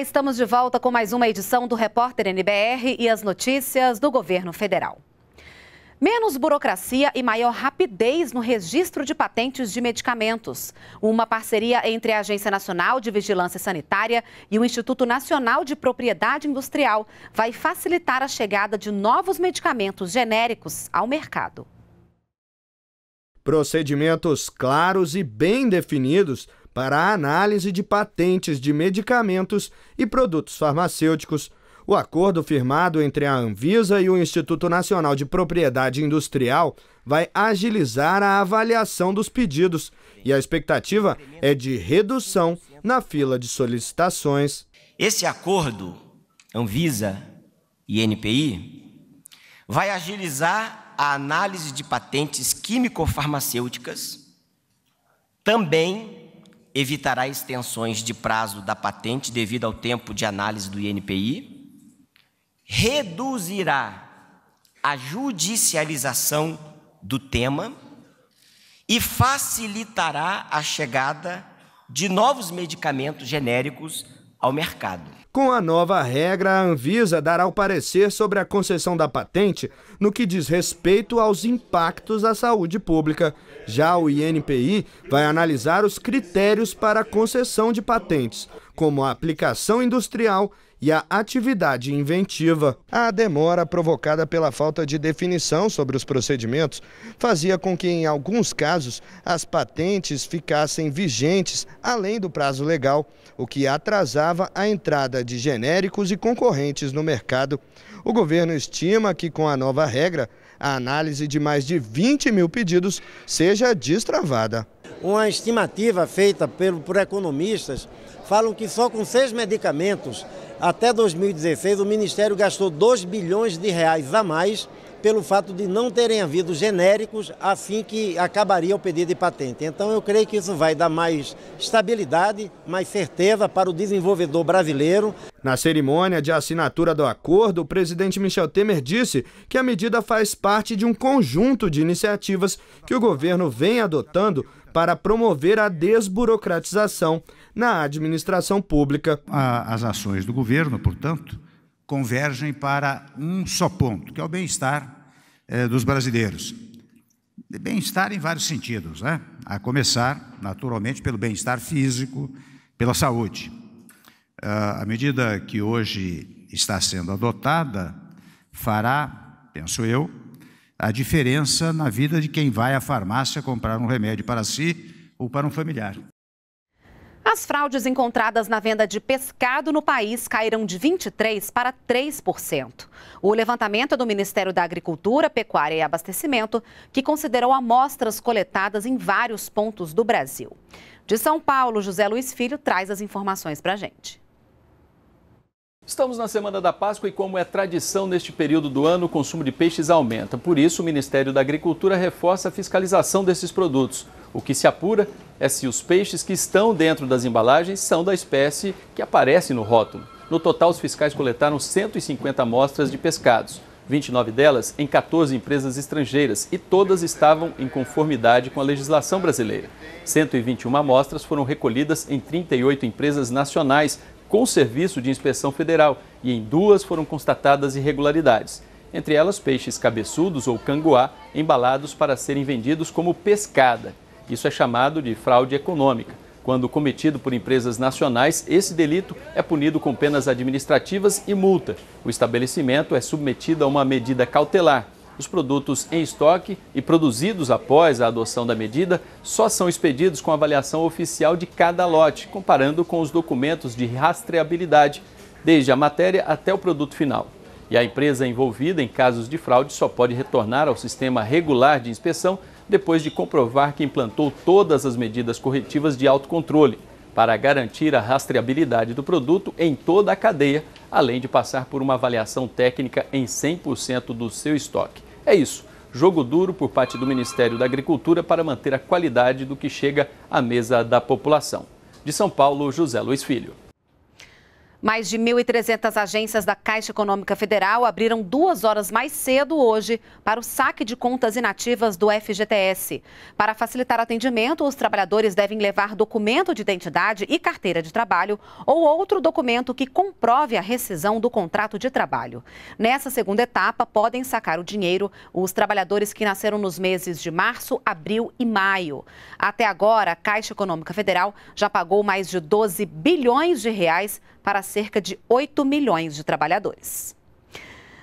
estamos de volta com mais uma edição do Repórter NBR e as notícias do governo federal. Menos burocracia e maior rapidez no registro de patentes de medicamentos. Uma parceria entre a Agência Nacional de Vigilância Sanitária e o Instituto Nacional de Propriedade Industrial vai facilitar a chegada de novos medicamentos genéricos ao mercado. Procedimentos claros e bem definidos para a análise de patentes de medicamentos e produtos farmacêuticos. O acordo firmado entre a Anvisa e o Instituto Nacional de Propriedade Industrial vai agilizar a avaliação dos pedidos e a expectativa é de redução na fila de solicitações. Esse acordo Anvisa e NPI vai agilizar a análise de patentes químico-farmacêuticas, também evitará extensões de prazo da patente devido ao tempo de análise do INPI, reduzirá a judicialização do tema e facilitará a chegada de novos medicamentos genéricos ao mercado. Com a nova regra, a Anvisa dará o parecer sobre a concessão da patente no que diz respeito aos impactos à saúde pública. Já o INPI vai analisar os critérios para a concessão de patentes, como a aplicação industrial e a atividade inventiva. A demora provocada pela falta de definição sobre os procedimentos fazia com que, em alguns casos, as patentes ficassem vigentes além do prazo legal, o que atrasava a entrada de genéricos e concorrentes no mercado. O governo estima que, com a nova regra, a análise de mais de 20 mil pedidos seja destravada. Uma estimativa feita pelo, por economistas falam que só com seis medicamentos, até 2016, o Ministério gastou 2 bilhões de reais a mais pelo fato de não terem havido genéricos assim que acabaria o pedido de patente. Então eu creio que isso vai dar mais estabilidade, mais certeza para o desenvolvedor brasileiro. Na cerimônia de assinatura do acordo, o presidente Michel Temer disse que a medida faz parte de um conjunto de iniciativas que o governo vem adotando para promover a desburocratização na administração pública. As ações do governo, portanto, convergem para um só ponto, que é o bem-estar eh, dos brasileiros. Bem-estar em vários sentidos, né? a começar, naturalmente, pelo bem-estar físico, pela saúde. a ah, medida que hoje está sendo adotada fará, penso eu, a diferença na vida de quem vai à farmácia comprar um remédio para si ou para um familiar. As fraudes encontradas na venda de pescado no país caíram de 23% para 3%. O levantamento é do Ministério da Agricultura, Pecuária e Abastecimento, que considerou amostras coletadas em vários pontos do Brasil. De São Paulo, José Luiz Filho traz as informações para a gente. Estamos na semana da Páscoa e, como é tradição neste período do ano, o consumo de peixes aumenta. Por isso, o Ministério da Agricultura reforça a fiscalização desses produtos. O que se apura é se os peixes que estão dentro das embalagens são da espécie que aparece no rótulo. No total, os fiscais coletaram 150 amostras de pescados, 29 delas em 14 empresas estrangeiras e todas estavam em conformidade com a legislação brasileira. 121 amostras foram recolhidas em 38 empresas nacionais com serviço de inspeção federal e em duas foram constatadas irregularidades. Entre elas, peixes cabeçudos ou canguá embalados para serem vendidos como pescada, isso é chamado de fraude econômica. Quando cometido por empresas nacionais, esse delito é punido com penas administrativas e multa. O estabelecimento é submetido a uma medida cautelar. Os produtos em estoque e produzidos após a adoção da medida só são expedidos com avaliação oficial de cada lote, comparando com os documentos de rastreabilidade, desde a matéria até o produto final. E a empresa envolvida em casos de fraude só pode retornar ao sistema regular de inspeção depois de comprovar que implantou todas as medidas corretivas de autocontrole para garantir a rastreabilidade do produto em toda a cadeia, além de passar por uma avaliação técnica em 100% do seu estoque. É isso. Jogo duro por parte do Ministério da Agricultura para manter a qualidade do que chega à mesa da população. De São Paulo, José Luiz Filho. Mais de 1.300 agências da Caixa Econômica Federal abriram duas horas mais cedo hoje para o saque de contas inativas do FGTS. Para facilitar o atendimento, os trabalhadores devem levar documento de identidade e carteira de trabalho ou outro documento que comprove a rescisão do contrato de trabalho. Nessa segunda etapa, podem sacar o dinheiro os trabalhadores que nasceram nos meses de março, abril e maio. Até agora, a Caixa Econômica Federal já pagou mais de 12 bilhões de reais para cerca de 8 milhões de trabalhadores.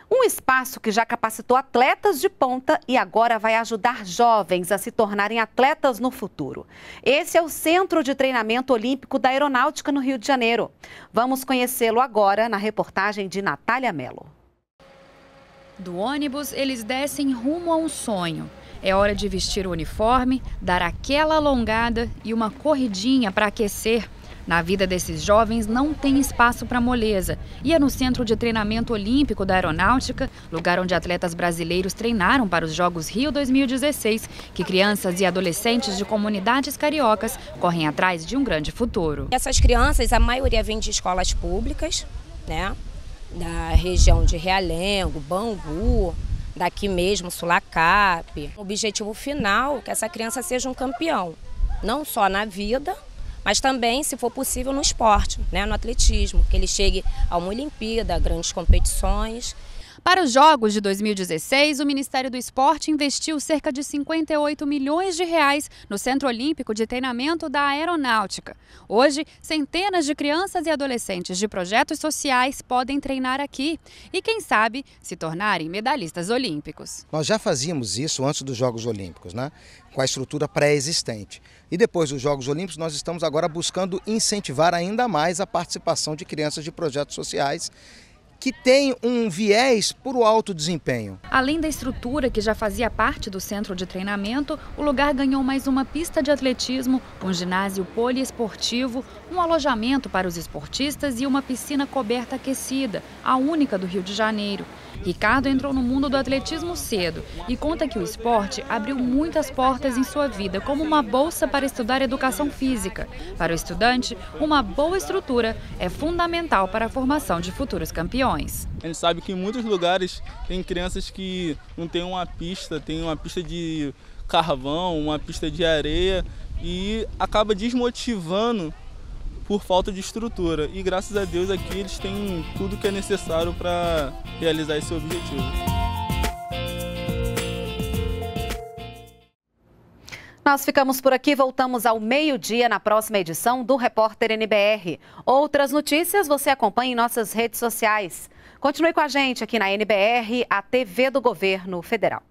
Um espaço que já capacitou atletas de ponta e agora vai ajudar jovens a se tornarem atletas no futuro. Esse é o Centro de Treinamento Olímpico da Aeronáutica no Rio de Janeiro. Vamos conhecê-lo agora na reportagem de Natália Mello. Do ônibus, eles descem rumo a um sonho. É hora de vestir o uniforme, dar aquela alongada e uma corridinha para aquecer na vida desses jovens não tem espaço para moleza. E é no Centro de Treinamento Olímpico da Aeronáutica, lugar onde atletas brasileiros treinaram para os Jogos Rio 2016, que crianças e adolescentes de comunidades cariocas correm atrás de um grande futuro. Essas crianças, a maioria vem de escolas públicas, né? Da região de Realengo, Bangu, daqui mesmo, Sulacap. O objetivo final é que essa criança seja um campeão, não só na vida, mas também, se for possível, no esporte, né, no atletismo, que ele chegue a uma Olimpíada, a grandes competições para os Jogos de 2016, o Ministério do Esporte investiu cerca de 58 milhões de reais no Centro Olímpico de Treinamento da Aeronáutica. Hoje, centenas de crianças e adolescentes de projetos sociais podem treinar aqui e, quem sabe, se tornarem medalhistas olímpicos. Nós já fazíamos isso antes dos Jogos Olímpicos, né? com a estrutura pré-existente. E depois dos Jogos Olímpicos, nós estamos agora buscando incentivar ainda mais a participação de crianças de projetos sociais que tem um viés para o alto desempenho. Além da estrutura que já fazia parte do centro de treinamento, o lugar ganhou mais uma pista de atletismo, um ginásio poliesportivo, um alojamento para os esportistas e uma piscina coberta aquecida, a única do Rio de Janeiro. Ricardo entrou no mundo do atletismo cedo e conta que o esporte abriu muitas portas em sua vida, como uma bolsa para estudar educação física. Para o estudante, uma boa estrutura é fundamental para a formação de futuros campeões questões. A gente sabe que em muitos lugares tem crianças que não tem uma pista, tem uma pista de carvão, uma pista de areia e acaba desmotivando por falta de estrutura. E graças a Deus aqui eles têm tudo que é necessário para realizar esse objetivo. Nós ficamos por aqui, voltamos ao meio-dia na próxima edição do Repórter NBR. Outras notícias você acompanha em nossas redes sociais. Continue com a gente aqui na NBR, a TV do Governo Federal.